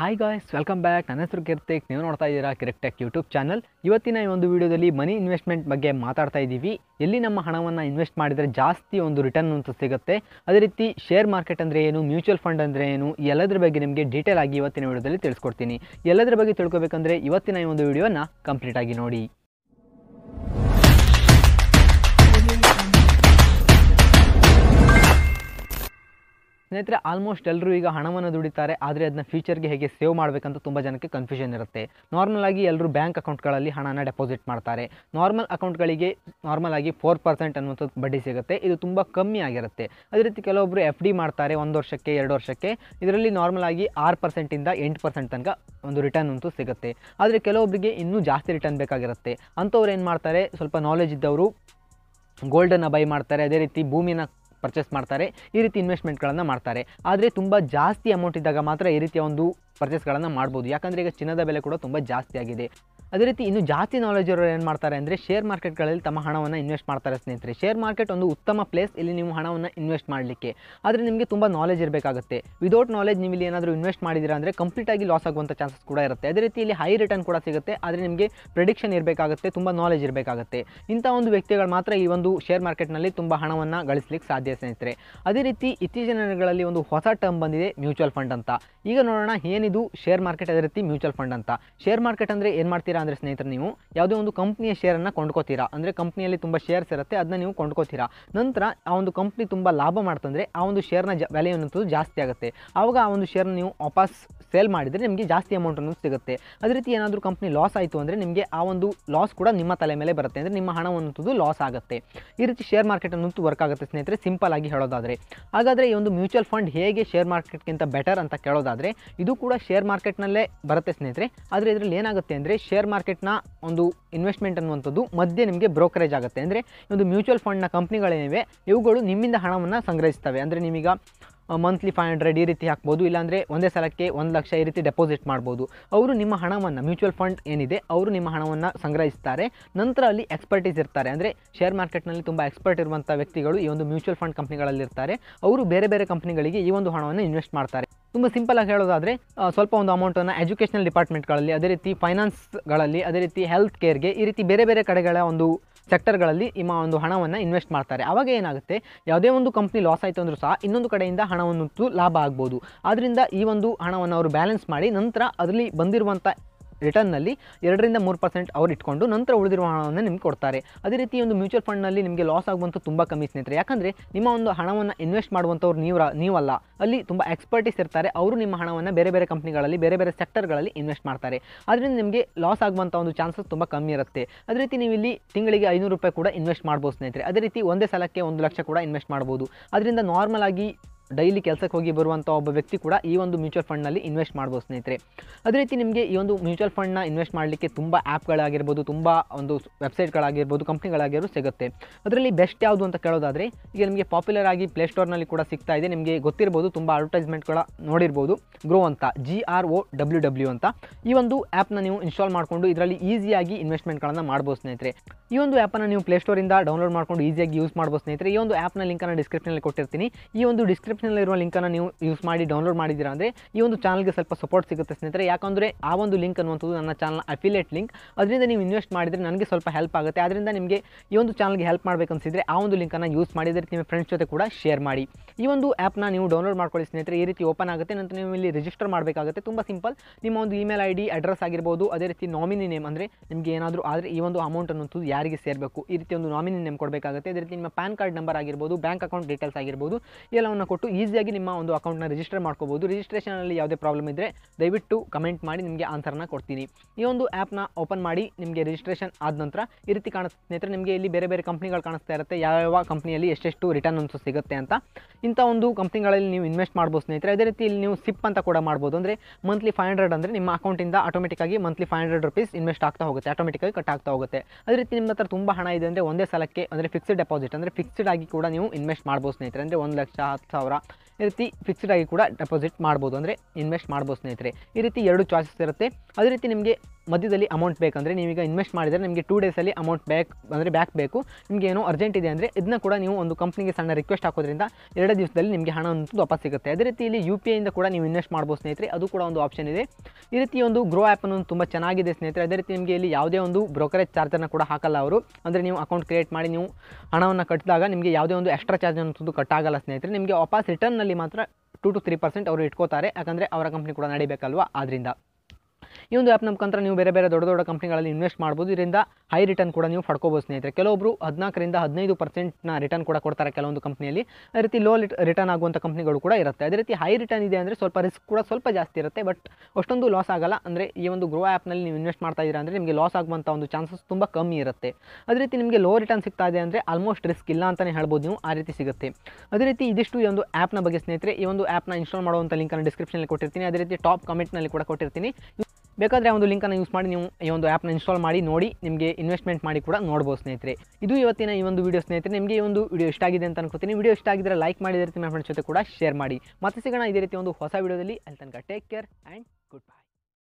hi guys welcome back ನನ್ನ ಹೆಸರು ಕಿರ್ತಿಕ್ ನೀವು ನೋಡ್ತಾ ಇದ್ದೀರಾ ಟೆಕ್ ಯೂಟ್ಯೂಬ್ ಚಾನಲ್ ಇವತ್ತಿನ ಈ ಒಂದು ವಿಡಿಯೋದಲ್ಲಿ ಮನಿ ಇನ್ವೆಸ್ಟ್ಮೆಂಟ್ ಬಗ್ಗೆ ಮಾತಾಡ್ತಾ ಇದ್ದೀವಿ ಎಲ್ಲಿ ನಮ್ಮ ಹಣವನ್ನು ಇನ್ವೆಸ್ಟ್ ಮಾಡಿದರೆ ಜಾಸ್ತಿ ಒಂದು ರಿಟರ್ನ್ ಅಂತ ಸಿಗುತ್ತೆ ಅದೇ ರೀತಿ ಶೇರ್ ಮಾರ್ಕೆಟ್ ಅಂದರೆ ಏನು ಮ್ಯೂಚುವಲ್ ಫಂಡ್ ಅಂದರೆ ಏನು ಎಲ್ಲದರ ಬಗ್ಗೆ ನಿಮಗೆ ಡೀಟೇಲ್ ಆಗಿ ಇವತ್ತಿನ ವಿಡಿಯೋದಲ್ಲಿ ತಿಳಿಸ್ಕೊಡ್ತೀನಿ ಎಲ್ಲದರ ಬಗ್ಗೆ ತಿಳ್ಕೊಬೇಕಂದ್ರೆ ಇವತ್ತಿನ ಈ ಒಂದು ಕಂಪ್ಲೀಟ್ ಆಗಿ ನೋಡಿ ಸ್ನೇಹಿತರೆ ಆಲ್ಮೋಸ್ಟ್ ಎಲ್ಲರೂ ಈಗ ಹಣವನ್ನು ದುಡಿತಾರೆ ಆದರೆ ಅದನ್ನ ಫ್ಯೂಚರ್ಗೆ ಹೇಗೆ ಸೇವ್ ಮಾಡಬೇಕಂತ ತುಂಬ ಜನಕ್ಕೆ ಕನ್ಫ್ಯೂಷನ್ ಇರುತ್ತೆ ನಾರ್ಮಲ್ ಆಗಿ ಎಲ್ಲರೂ ಬ್ಯಾಂಕ್ ಅಕೌಂಟ್ಗಳಲ್ಲಿ ಹಣನ ಡೆಪಾಸಿಟ್ ಮಾಡ್ತಾರೆ ನಾರ್ಮಲ್ ಅಕೌಂಟ್ಗಳಿಗೆ ನಾರ್ಮಲ್ ಆಗಿ ಫೋರ್ ಪರ್ಸೆಂಟ್ ಅನ್ನುವಂಥದ್ದು ಬಡ್ಡಿ ಸಿಗುತ್ತೆ ಇದು ತುಂಬ ಕಮ್ಮಿ ಆಗಿರುತ್ತೆ ಅದೇ ರೀತಿ ಕೆಲವೊಬ್ಬರು ಎಫ್ ಡಿ ಮಾಡ್ತಾರೆ ಒಂದು ವರ್ಷಕ್ಕೆ ಎರಡು ವರ್ಷಕ್ಕೆ ಇದರಲ್ಲಿ ನಾರ್ಮಲ್ ಆಗಿ ಆರು ಪರ್ಸೆಂಟಿಂದ ಎಂಟು ಪರ್ಸೆಂಟ್ ತನಕ ಒಂದು ರಿಟರ್ನ್ ಅಂತೂ ಸಿಗುತ್ತೆ ಆದರೆ ಕೆಲವೊಬ್ಬರಿಗೆ ಇನ್ನೂ ಜಾಸ್ತಿ ರಿಟರ್ನ್ ಬೇಕಾಗಿರುತ್ತೆ ಅಂಥವ್ರು ಏನು ಮಾಡ್ತಾರೆ ಸ್ವಲ್ಪ ನಾಲೆಜ್ ಇದ್ದವರು ಗೋಲ್ಡನ್ನು ಬೈ ಮಾಡ್ತಾರೆ ಅದೇ ರೀತಿ ಭೂಮಿನ ಪರ್ಚೇಸ್ ಮಾಡ್ತಾರೆ ಈ ರೀತಿ ಇನ್ವೆಸ್ಟ್ಮೆಂಟ್ಗಳನ್ನು ಮಾಡ್ತಾರೆ ಆದರೆ ತುಂಬ ಜಾಸ್ತಿ ಅಮೌಂಟ್ ಇದ್ದಾಗ ಮಾತ್ರ ಈ ರೀತಿಯ ಒಂದು ಪರ್ಚೇಸ್ಗಳನ್ನು ಮಾಡ್ಬೋದು ಯಾಕಂದರೆ ಈಗ ಚಿನ್ನದ ಬೆಲೆ ಕೂಡ ತುಂಬ ಜಾಸ್ತಿ ಆಗಿದೆ ಅದೇ ರೀತಿ ಇನ್ನು ಜಾಸ್ತಿ ನಾಲೆಜ್ ಇರೋರು ಏನು ಮಾಡ್ತಾರೆ ಅಂದರೆ ಶೇರ್ ಮಾರ್ಕೆಟ್ಗಳಲ್ಲಿ ತಮ್ಮ ಹಣವನ್ನು ಇನ್ವೆಸ್ಟ್ ಮಾಡ್ತಾರೆ ಸ್ನೇಹಿತರೆ ಶೇರ್ ಮಾರ್ಕೆಟ್ ಒಂದು ಉತ್ತಮ ಪ್ಲೇಸ್ ಇಲ್ಲಿ ನೀವು ಹಣವನ್ನು ಇನ್ವೆಸ್ಟ್ ಮಾಡಲಿಕ್ಕೆ ಆದರೆ ನಿಮಗೆ ತುಂಬ ನಾಲೆಜ್ ಇರಬೇಕಾಗುತ್ತೆ ವಿದೌಟ್ ನಾಲೆಜ್ ನೀವು ಇಲ್ಲಿ ಏನಾದರೂ ಇನ್ವೆಸ್ಟ್ ಮಾಡಿದಿರ ಅಂದರೆ ಕಂಪ್ಲೀಟಾಗಿ ಲಾಸ್ ಆಗುವಂಥ ಚಾನ್ಸಸ್ ಕೂಡ ಇರುತ್ತೆ ಅದೇ ರೀತಿ ಇಲ್ಲಿ ಹೈ ರಿಟರ್ನ್ ಕೂಡ ಸಿಗುತ್ತೆ ಆದರೆ ನಿಮಗೆ ಪ್ರೆಡಿಕ್ಷನ್ ಇರಬೇಕಾಗುತ್ತೆ ತುಂಬ ನಾಲೆಜ್ ಇರಬೇಕಾಗುತ್ತೆ ಇಂಥ ಒಂದು ವ್ಯಕ್ತಿಗಳು ಮಾತ್ರ ಈ ಒಂದು ಶೇರ್ ಮಾರ್ಕೆಟ್ನಲ್ಲಿ ತುಂಬ ಹಣವನ್ನು ಗಳಿಸಲಿಕ್ಕೆ ಸಾಧ್ಯ ಸ್ನೇಹಿತರೆ ಅದೇ ರೀತಿ ಇತ್ತೀಚಿನ ದಿನಗಳಲ್ಲಿ ಒಂದು ಹೊಸ ಟರ್ಮ್ ಬಂದಿದೆ ಮ್ಯೂಚುವಲ್ ಫಂಡ್ ಅಂತ ಈಗ ನೋಡೋಣ ಏನಿದು ಶೇರ್ ಮಾರ್ಕೆಟ್ ಅದೇ ರೀತಿ ಮ್ಯೂಚುವಲ್ ಫಂಡ್ ಅಂತ ಶೇರ್ ಮಾರ್ಕೆಟ್ ಅಂದರೆ ಏನು ಮಾಡ್ತೀರಾ ಮಾಡ್ತೀರಾ ಅಂದರೆ ಸ್ನೇಹಿತರೆ ನೀವು ಯಾವುದೇ ಒಂದು ಕಂಪ್ನಿಯ ಶೇರನ್ನು ಕೊಂಡ್ಕೋತೀರಾ ಅಂದರೆ ಕಂಪ್ನಿಯಲ್ಲಿ ತುಂಬ ಶೇರ್ಸ್ ಇರುತ್ತೆ ಅದನ್ನ ನೀವು ಕೊಂಡ್ಕೋತೀರಾ ನಂತರ ಆ ಒಂದು ಕಂಪ್ನಿ ತುಂಬ ಲಾಭ ಮಾಡ್ತಂದರೆ ಆ ಒಂದು ಶೇರ್ನ ವ್ಯಾಲ್ಯೂ ಅನ್ನೋದು ಜಾಸ್ತಿ ಆಗುತ್ತೆ ಆವಾಗ ಆ ಒಂದು ಶೇರ್ನ ನೀವು ವಾಪಸ್ ಸೇಲ್ ಮಾಡಿದರೆ ನಿಮಗೆ ಜಾಸ್ತಿ ಅಮೌಂಟ್ ಅನ್ನೋದು ಸಿಗುತ್ತೆ ಅದೇ ರೀತಿ ಏನಾದರೂ ಕಂಪ್ನಿ ಲಾಸ್ ಆಯಿತು ಅಂದರೆ ನಿಮಗೆ ಆ ಒಂದು ಲಾಸ್ ಕೂಡ ನಿಮ್ಮ ತಲೆ ಮೇಲೆ ಬರುತ್ತೆ ಅಂದರೆ ನಿಮ್ಮ ಹಣವಂತದ್ದು ಲಾಸ್ ಆಗುತ್ತೆ ಈ ರೀತಿ ಶೇರ್ ಮಾರ್ಕೆಟ್ ಅನ್ನೋದು ವರ್ಕ್ ಆಗುತ್ತೆ ಸ್ನೇಹಿತರೆ ಸಿಂಪಲ್ ಆಗಿ ಹೇಳೋದಾದರೆ ಹಾಗಾದರೆ ಈ ಒಂದು ಮ್ಯೂಚುವಲ್ ಫಂಡ್ ಹೇಗೆ ಶೇರ್ ಮಾರ್ಕೆಟ್ಗಿಂತ ಬೆಟರ್ ಅಂತ ಕೇಳೋದಾದರೆ ಇದು ಕೂಡ ಶೇರ್ ಮಾರ್ಕೆಟ್ನಲ್ಲೇ ಬರುತ್ತೆ ಸ್ನೇಹಿತರೆ ಆದರೆ ಇದರಲ್ಲಿ ಏನಾಗುತ್ತೆ ಅಂದರೆ ಶೇರ್ ಮಾರ್ಕೆಟ್ನ ಒಂದು ಇನ್ವೆಸ್ಟ್ಮೆಂಟ್ ಅನ್ನುವಂಥದ್ದು ಮಧ್ಯೆ ನಿಮಗೆ ಬ್ರೋಕರೇಜ್ ಆಗುತ್ತೆ ಅಂದರೆ ಒಂದು ಮ್ಯೂಚುವಲ್ ಫಂಡ್ನ ಕಂಪ್ನಿಗಳೇನಿವೆ ಇವುಗಳು ನಿಮ್ಮಿಂದ ಹಣವನ್ನು ಸಂಗ್ರಹಿಸ್ತವೆ ಅಂದರೆ ನಿಮಗೆ ಮಂತ್ಲಿ ಫೈವ್ ಹಂಡ್ರೆಡ್ ಈ ರೀತಿ ಹಾಕ್ಬೋದು ಇಲ್ಲಾಂದರೆ ಒಂದೇ ಸಲಕ್ಕೆ ಒಂದು ಲಕ್ಷ ಈ ರೀತಿ ಡೆಪಾಸಿಟ್ ಮಾಡ್ಬೋದು ಅವರು ನಿಮ್ಮ ಹಣವನ್ನು ಮ್ಯೂಚುವಲ್ ಫಂಡ್ ಏನಿದೆ ಅವರು ನಿಮ್ಮ ಹಣವನ್ನು ಸಂಗ್ರಹಿಸ್ತಾರೆ ನಂತರ ಅಲ್ಲಿ ಎಕ್ಸ್ಪರ್ಟೀಸ್ ಇರ್ತಾರೆ ಅಂದರೆ ಶೇರ್ ಮಾರ್ಕೆಟ್ನಲ್ಲಿ ತುಂಬ ಎಕ್ಸ್ಪರ್ಟ್ ಇರುವಂಥ ವ್ಯಕ್ತಿಗಳು ಈ ಒಂದು ಮ್ಯೂಚುವಲ್ ಫಂಡ್ ಕಂಪ್ನಿಗಳಲ್ಲಿರ್ತಾರೆ ಅವರು ಬೇರೆ ಬೇರೆ ಕಂಪ್ನಿಗಳಿಗೆ ಈ ಒಂದು ಹಣವನ್ನು ಇನ್ವೆಸ್ಟ್ ಮಾಡ್ತಾರೆ ತುಂಬ ಸಿಂಪಲಾಗಿ ಹೇಳೋದಾದರೆ ಸ್ವಲ್ಪ ಒಂದು ಅಮೌಂಟನ್ನು ಎಜುಕೇಷನಲ್ ಡಿಪಾರ್ಟ್ಮೆಂಟ್ಗಳಲ್ಲಿ ಅದೇ ರೀತಿ ಫೈನಾನ್ಸ್ಗಳಲ್ಲಿ ಅದೇ ರೀತಿ ಹೆಲ್ತ್ ಕೇರ್ಗೆ ಈ ರೀತಿ ಬೇರೆ ಬೇರೆ ಕಡೆಗಳ ಒಂದು ಸೆಕ್ಟರ್ಗಳಲ್ಲಿ ನಿಮ್ಮ ಒಂದು ಹಣವನ್ನು ಇನ್ವೆಸ್ಟ್ ಮಾಡ್ತಾರೆ ಅವಾಗ ಏನಾಗುತ್ತೆ ಯಾವುದೇ ಒಂದು ಕಂಪ್ನಿ ಲಾಸ್ ಆಯಿತು ಅಂದರೂ ಸಹ ಇನ್ನೊಂದು ಕಡೆಯಿಂದ ಹಣವನ್ನು ಲಾಭ ಆಗ್ಬೋದು ಆದ್ದರಿಂದ ಈ ಒಂದು ಹಣವನ್ನು ಅವರು ಬ್ಯಾಲೆನ್ಸ್ ಮಾಡಿ ನಂತರ ಅದರಲ್ಲಿ ಬಂದಿರುವಂಥ ರಿಟರ್ನಲ್ಲಿ ಎರಡರಿಂದ ಮೂರು ಪರ್ಸೆಂಟ್ ಅವ್ರು ಇಟ್ಕೊಂಡು ನಂತರ ಉಳಿದಿರುವ ಹಣವನ್ನು ನಿಮ್ಗೆ ಕೊಡ್ತಾರೆ ಅದೇ ರೀತಿ ಒಂದು ಮ್ಯೂಚುವಲ್ ಫಂಡ್ನಲ್ಲಿ ನಿಮಗೆ ಲಾಸ್ ಆಗುವಂಥ ತುಂಬ ಕಮ್ಮಿ ಸ್ನೇಹಿತರೆ ಯಾಕಂದರೆ ನಿಮ್ಮ ಒಂದು ಹಣವನ್ನು ಇನ್ವೆಸ್ಟ್ ಮಾಡುವಂಥವ್ರು ನೀವು ನೀವಲ್ಲ ಅಲ್ಲಿ ತುಂಬ ಎಕ್ಸ್ಪರ್ಟಿಸ್ ಇರ್ತಾರೆ ಅವರು ನಿಮ್ಮ ಹಣವನ್ನು ಬೇರೆ ಬೇರೆ ಕಂಪ್ನಿಗಳಲ್ಲಿ ಬೇರೆ ಬೇರೆ ಸೆಕ್ಟರ್ಗಳಲ್ಲಿ ಇನ್ವೆಸ್ಟ್ ಮಾಡ್ತಾರೆ ಅದರಿಂದ ನಿಮಗೆ ಲಾಸ್ ಆಗುವಂಥ ಒಂದು ಚಾನ್ಸಸ್ ತುಂಬ ಕಮ್ಮಿ ಇರುತ್ತೆ ಅದೇ ರೀತಿ ನೀವು ಇಲ್ಲಿ ತಿಂಗಳಿಗೆ ಐನೂರು ರೂಪಾಯಿ ಕೂಡ ಇನ್ವೆಸ್ಟ್ ಮಾಡಬಹುದು ಸ್ನೇಹಿತರೆ ಅದೇ ರೀತಿ ಒಂದೇ ಸಲಕ್ಕೆ ಒಂದು ಲಕ್ಷ ಕೂಡ ಇನ್ವೆಸ್ಟ್ ಮಾಡ್ಬೋದು ಅದರಿಂದ ನಾರ್ಮಲ್ ಆಗಿ ಡೈಲಿ ಕೆಲಸಕ್ಕೆ ಹೋಗಿ ಬರುವಂಥ ಒಬ್ಬ ವ್ಯಕ್ತಿ ಕೂಡ ಈ ಒಂದು ಮ್ಯೂಚುವಲ್ ಫಂಡ್ನಲ್ಲಿ ಇನ್ವೆಸ್ಟ್ ಮಾಡ್ಬೋದು ಸ್ನೇಹಿತರೆ ಅದೇ ರೀತಿ ನಿಮಗೆ ಈ ಒಂದು ಮ್ಯೂಚುವಲ್ ಫಂಡ್ನ ಇನ್ವೆಸ್ಟ್ ಮಾಡಲಿಕ್ಕೆ ತುಂಬ ಆ್ಯಪ್ಗಳಾಗಿರ್ಬೋದು ತುಂಬ ಒಂದು ವೆಬ್ಸೈಟ್ಗಳಾಗಿರ್ಬೋದು ಕಂಪ್ನಿಗಳಾಗಿರ್ಬೋದು ಸಿಗುತ್ತೆ ಅದರಲ್ಲಿ ಬೆಸ್ಟ್ ಯಾವುದು ಅಂತ ಕೇಳೋದಾದರೆ ಈಗ ನಿಮಗೆ ಪಾಪ್ಯುಲರ್ ಆಗಿ ಪ್ಲೇಸ್ಟೋರ್ನಲ್ಲಿ ಕೂಡ ಸಿಗ್ತಾ ಇದೆ ನಿಮಗೆ ಗೊತ್ತಿರ್ಬೋದು ತುಂಬ ಅಡ್ವರ್ಟೈಸ್ಮೆಂಟ್ಗಳ ನೋಡಿರ್ಬೋದು ಗ್ರೋ ಅಂತ G R O W W ಅಂತ ಈ ಒಂದು ಆ್ಯಪ್ನ ನೀವು ಇನ್ಸ್ಟಾಲ್ ಮಾಡಿಕೊಂಡು ಇದರಲ್ಲಿ ಈಸಿಯಾಗಿ ಇನ್ವೆಸ್ಟ್ಮೆಂಟ್ಗಳನ್ನು ಮಾಡ್ಬೋದು ಸ್ನೇಹಿತರೆ ಈ ಒಂದು ಆ್ಯಪನ್ನು ನೀವು ಪ್ಲೇಸ್ಟೋರಿಂದ ಡೌನ್ಲೋಡ್ ಮಾಡಿಕೊಂಡು ಈಸಿಯಾಗಿ ಯೂಸ್ ಮಾಡ್ಬೋದು ಸ್ನೇಹಿತರೆ ಈ ಒಂದು ಆ್ಯಪ್ನ ಲಿಂಕನ್ನು ಡಿಸ್ಕ್ರಿಪ್ಷನಲ್ಲಿ ಕೊಟ್ಟಿರ್ತೀನಿ ಈ ಒಂದು ಡಿಸ್ಕ್ರಿಪ್ ಇರುವ ಲಿಂಕನ್ನು ನೀವು ಯೂಸ್ ಮಾಡಿ ಡೌನ್ಲೋಡ್ ಮಾಡಿದ್ದೀರಾ ಅಂದರೆ ಈ ಒಂದು ಚಾನಲ್ಗೆ ಸ್ವಲ್ಪ ಸಪೋರ್ಟ್ ಸಿಗುತ್ತೆ ಸ್ನೇಹಿತರೆ ಯಾಕಂದರೆ ಆ ಒಂದು ಲಿಂಕ್ ಅನ್ನುವಂಥದ್ದು ನನ್ನ ಚಾನಲ್ ಅಫಿಲೇಟ್ ಲಿಂಕ್ ಅದರಿಂದ ನೀವು ಇನ್ವೆಸ್ಟ್ ಮಾಡಿದರೆ ನನಗೆ ಸ್ವಲ್ಪ ಹೆಲ್ಪ್ ಆಗುತ್ತೆ ಆದ್ದರಿಂದ ನಿಮಗೆ ಈ ಒಂದು ಚಾನಲ್ಗೆ ಹೆಲ್ಪ್ ಮಾಡಬೇಕನ್ಸಿದ್ರೆ ಆ ಒಂದು ಲಿಂಕನ್ನು ಯೂಸ್ ಮಾಡಿದರೆ ನಿಮ್ಮ ಫ್ರೆಂಡ್ಸ್ ಜೊತೆ ಕೂಡ ಶೇರ್ ಮಾಡಿ ಈ ಒಂದು ಆ್ಯಪ್ನ ನೀವು ಡೌನ್ಲೋಡ್ ಮಾಡ್ಕೊಳ್ಳಿ ಸ್ನೇಹಿತರೆ ಈ ರೀತಿ ಓಪನ್ ಆಗುತ್ತೆ ನಂತರ ನೀವು ಇಲ್ಲಿ ರಿಜಿಸ್ಟರ್ ಮಾಡಬೇಕಾಗುತ್ತೆ ತುಂಬ ಸಿಂಪಲ್ ನಿಮ್ಮ ಒಂದು ಇಮೇಲ್ ಐ ಡಿ ಅಡ್ರೆಸ್ ಆಗಿರ್ಬೋದು ಅದೇ ರೀತಿ ನಾಮಿನಿ ನೇಮ್ ಅಂದರೆ ನಿಮಗೆ ಏನಾದರೂ ಆದರೆ ಈ ಒಂದು ಅಮೌಂಟ್ ಅನ್ನೋದು ಯಾರಿಗೆ ಸೇರಬೇಕು ಈ ರೀತಿ ಒಂದು ನಾಮಿನಿ ನೇಮ್ ಕೊಡಬೇಕಾಗುತ್ತೆ ಅದೇ ರೀತಿ ನಿಮ್ಮ ಪ್ಯಾನ್ ಕಾರ್ಡ್ ನಂಬರ್ ಆಗಿರ್ಬೋದು ಬ್ಯಾಂಕ್ ಅಕೌಂಟ್ ಡೀಟೇಲ್ಸ್ ಆಗಿರ್ಬೋದು ಎಲ್ಲವನ್ನು ಕೊಟ್ಟು ಈಸಿಯಾಗಿ ನಿಮ್ಮ ಒಂದು ಅಕೌಂಟ್ನ ರಿಜಿಸ್ಟರ್ ರಿಜಿಸ್ಟ್ರೇಷನ್ ರಿಜಿಸ್ಟ್ರೇಷನಲ್ಲಿ ಯಾವುದೇ ಪ್ರಾಬ್ಲಮ್ ಇದ್ದರೆ ದಯವಿಟ್ಟು ಕಮೆಂಟ್ ಮಾಡಿ ನಿಮಗೆ ಆನ್ಸರ್ನ ಕೊಡ್ತೀನಿ ಈ ಒಂದು ಆ್ಯಪ್ನ ಓಪನ್ ಮಾಡಿ ನಿಮಗೆ ರಿಜಿಸ್ಟ್ರೇಷನ್ ಆದ ನಂತರ ಈ ರೀತಿ ಕಾಣಿಸ್ತಾ ಸ್ನೇಹಿತರೆ ನಿಮಗೆ ಇಲ್ಲಿ ಬೇರೆ ಬೇರೆ ಕಂಪ್ನಿಗಳು ಕಾಣಿಸ್ತಾ ಇರುತ್ತೆ ಯಾವ ಯಾವ ಕಂಪ್ನಿಯಲ್ಲಿ ಎಷ್ಟೆಷ್ಟು ರಿಟರ್ನ್ ಅನ್ಸು ಸಿಗುತ್ತೆ ಅಂತ ಇಂಥ ಒಂದು ಕಂಪ್ನಿಗಳಲ್ಲಿ ನೀವು ಇನ್ವೆಸ್ಟ್ ಮಾಡ್ಬೋದು ಸ್ನೇಹಿತರೆ ಅದೇ ರೀತಿ ಇಲ್ಲಿ ನೀವು ಸಿಪ್ ಅಂತ ಕೂಡ ಮಾಡ್ಬೋದು ಅಂದರೆ ಮಂತ್ಲಿ ಫೈವ್ ಹಂಡ್ರೆಡ್ ಅಂದರೆ ನಿಮ್ಮ ಅಕೌಂಟಿಂದ ಆಟೋಮೆಟಿಕ್ಕಾಗಿ monthly five hundred rupees invest ಆಗ್ತಾ ಹೋಗುತ್ತೆ ಆಟೋಮೆಟಿಕ್ಕಾಗಿ ಕಟ್ ಆಗ್ತಾ ಹೋಗುತ್ತೆ ಅದೇ ರೀತಿ ನಿಮ್ಮ ಹತ್ರ ತುಂಬ ಹಣ ಇದೆ ಅಂದರೆ ಒಂದೇ ಸಲಕ್ಕೆ ಅಂದರೆ ಫಿಕ್ಸ್ಡ್ ಡೆಪಾಸಿಟ್ ಅಂದರೆ ಫಿಕ್ಸ್ಡ್ ಆಗಿ ಕೂಡ ನೀವು ಇನ್ವೆಸ್ಟ್ ಮಾಡ್ಬೋದು ಸ್ನೇಹಿತರೆ ಅಂದರೆ ಒಂದು ಲಕ್ಷ ಹತ್ತು ಸಾವಿರ ಈ ರೀತಿ ಫಿಕ್ಸ್ಡ್ ಆಗಿ ಕೂಡ ಡೆಪಾಸಿಟ್ ಮಾಡ್ಬೋದು ಅಂದರೆ ಇನ್ವೆಸ್ಟ್ ಮಾಡ್ಬೋದು ಸ್ನೇಹಿತರೆ ಈ ರೀತಿ ಎರಡು ಚಾಯ್ಸಸ್ ಇರುತ್ತೆ ಅದೇ ರೀತಿ ನಿಮಗೆ ಮಧ್ಯದಲ್ಲಿ ಅಮೌಂಟ್ ಬೇಕಂದರೆ ನೀವೀಗ ಇನ್ವೆಸ್ಟ್ ಮಾಡಿದರೆ ನಿಮಗೆ ಟೂ ಡೇಸಲ್ಲಿ ಅಮೌಂಟ್ ಬ್ಯಾಕ್ ಅಂದರೆ ಬ್ಯಾಕ್ ಬೇಕು ನಿಮಗೆ ಏನೋ ಅರ್ಜೆಂಟ್ ಇದೆ ಅಂದರೆ ಇದನ್ನ ಕೂಡ ನೀವು ಒಂದು ಕಂಪ್ನಿಗೆ ಸಣ್ಣ ರಿಕ್ವೆಸ್ಟ್ ಹಾಕೋದ್ರಿಂದ ಎರಡು ದಿವಸದಲ್ಲಿ ನಿಮಗೆ ಹಣ ಅಂತೂ ವಾಪಸ್ ಸಿಗುತ್ತೆ ಅದೇ ರೀತಿ ಇಲ್ಲಿ ಯು ಪಿ ಐಯಿಂದ ಕೂಡ ನೀವು ಇನ್ವೆಸ್ಟ್ ಮಾಡ್ಬೋದು ಸ್ನೇಹಿತರೆ ಅದು ಕೂಡ ಒಂದು ಆಪ್ಷನ್ ಇದೆ ಈ ರೀತಿ ಒಂದು ಗ್ರೋ ಆ್ಯಪ್ ಅನ್ನೋದು ತುಂಬ ಚೆನ್ನಾಗಿದೆ ಸ್ನೇಹಿತರೆ ಅದೇ ರೀತಿ ನಿಮಗೆ ಇಲ್ಲಿ ಯಾವುದೇ ಒಂದು ಬ್ರೋಕರೇಜ್ ಚಾರ್ಜನ್ನು ಕೂಡ ಹಾಕಲ್ಲ ಅವರು ಅಂದರೆ ನೀವು ಅಕೌಂಟ್ ಕ್ರಿಯೇಟ್ ಮಾಡಿ ನೀವು ಹಣವನ್ನು ಕಟ್ಟಿದಾಗ ನಿಮಗೆ ಯಾವುದೇ ಒಂದು ಎಕ್ಸ್ಟ್ರಾ ಚಾರ್ಜ್ ಅನ್ನೋದು ಕಟ್ಟಾಗಲ್ಲ ಸ್ನೇಹಿತರೆ ನಿಮಗೆ ವಾಪಸ್ ರಿಟರ್ನಲ್ಲಿ ಮಾತ್ರ ಟು ಟು ತ್ರೀ ಪರ್ಸೆಂಟ್ ಅವರು ಇಟ್ಕೋತಾರೆ ಯಾಕಂದರೆ ಅವರ ಕಂಪ್ನಿ ಕೂಡ ನಡಿಬೇಕಲ್ವಾ ಆದ್ದರಿಂದ ಈ ಒಂದು ಆ್ಯಪ್ ಮುಖಾಂತರ ನೀವು ಬೇರೆ ಬೇರೆ ದೊಡ್ಡ ದೊಡ್ಡ ಕಂಪ್ನಿಗಳಲ್ಲಿ ಇನ್ವೆಸ್ಟ್ ಮಾಡ್ಬೋದು ಇದರಿಂದ ಹೈ ರಿಟರ್ನ್ ಕೂಡ ನೀವು ಪಡ್ಕೋಬೋದು ಸ್ನೇಹಿತರೆ ಕೆಲವೊಬ್ಬರು ಹದಿನಾಲ್ಕರಿಂದ ಹದಿನೈದು ಪರ್ಸೆಂಟ್ನ ರಿಟರ್ನ್ ಕೂಡ ಕೊಡ್ತಾರೆ ಕೆಲವೊಂದು ಕಂಪ್ನಿಯಲ್ಲಿ ಅದೇ ರೀತಿ ಲೋ ರಿಟರ್ನ್ ಆಗುವಂಥ ಕಂಪ್ನಿಗಳು ಕೂಡ ಇರುತ್ತೆ ಅದೇ ರೀತಿ ಹೈ ರಿಟರ್ನ್ ಇದೆ ಅಂದರೆ ಸ್ವಲ್ಪ ರಿಸ್ಕ್ ಕೂಡ ಸ್ವಲ್ಪ ಜಾಸ್ತಿ ಇರುತ್ತೆ ಬಟ್ ಅಷ್ಟೊಂದು ಲಾಸ್ ಆಗಲ್ಲ ಅಂದರೆ ಈ ಒಂದು ಗ್ರೋ ಆ್ಯಪ್ನಲ್ಲಿ ನೀವು ಇನ್ವೆಸ್ಟ್ ಮಾಡ್ತಾ ಇದ್ದೀರಾ ಅಂದರೆ ನಿಮಗೆ ಲಾಸ್ ಆಗುವಂಥ ಒಂದು ಚಾನ್ಸಸ್ ತುಂಬ ಕಮ್ಮಿ ಇರುತ್ತೆ ಅದೇ ರೀತಿ ನಿಮಗೆ ಲೋ ರಿಟರ್ನ್ ಸಿಗ್ತಾ ಇದೆ ಅಂದರೆ ಆಲ್ಮೋಸ್ಟ್ ರಿಸ್ಕ್ ಇಲ್ಲ ಅಂತಲೇ ಹೇಳ್ಬೋದು ನೀವು ಆ ರೀತಿ ಸಿಗುತ್ತೆ ಅದೇ ರೀತಿ ಇದಿಷ್ಟು ಈ ಒಂದು ಆ್ಯಪ್ನ ಬಗ್ಗೆ ಸ್ನೇಹಿತರೆ ಈ ಒಂದು ಆ್ಯಪ್ನ ಇನ್ಸ್ಟಾಲ್ ಮಾಡುವಂಥ ಲಿಂಕನ್ನು ಡಿಸ್ಕ್ರಿಪ್ಷನಲ್ಲಿ ಕೊಟ್ಟಿರ್ತೀನಿ ಅದೇ ರೀತಿ ಟಾಪ್ ಕಮೆಂಟ್ನಲ್ಲಿ ಕೂಡ ಕೊಟ್ಟಿರ್ತೀನಿ ಬೇಕಾದರೆ ಒಂದು ಲಿಂಕನ್ನು ಯೂಸ್ ಮಾಡಿ ನೀವು ಈ ಒಂದು ಆ್ಯಪ್ನ ಇನ್ಸ್ಟಾಲ್ ಮಾಡಿ ನೋಡಿ ನಿಮಗೆ ಇನ್ವೆಸ್ಟ್ಮೆಂಟ್ ಮಾಡಿ ಕೂಡ ನೋಡ್ಬೋದು ಸ್ನೇಹಿತರೆ ಇದು ಇವತ್ತಿನ ಈ ಒಂದು ವಿಡಿಯೋ ಸ್ನೇಹಿತರೆ ನಿಮಗೆ ಈ ಒಂದು ವೀಡಿಯೋ ಇಷ್ಟ ಆಗಿದೆ ಅಂತ ಅನ್ಕೋತೀನಿ ವಿಡಿಯೋ ಇಷ್ಟ ಆಗಿದ್ರೆ ಲೈಕ್ ಮಾಡಿದ್ರೆ ನಿಮ್ಮ ಫ್ರೆಂಡ್ಸ್ ಜೊತೆ ಕೂಡ ಶೇರ್ ಮಾಡಿ ಮತ್ತೆ ಸಿಗೋಣ ಇದೇ ರೀತಿ ಒಂದು ಹೊಸ ವಿಡಿಯೋದಲ್ಲಿ ಅಲ್ಲಿ ತನಕ take care and good bye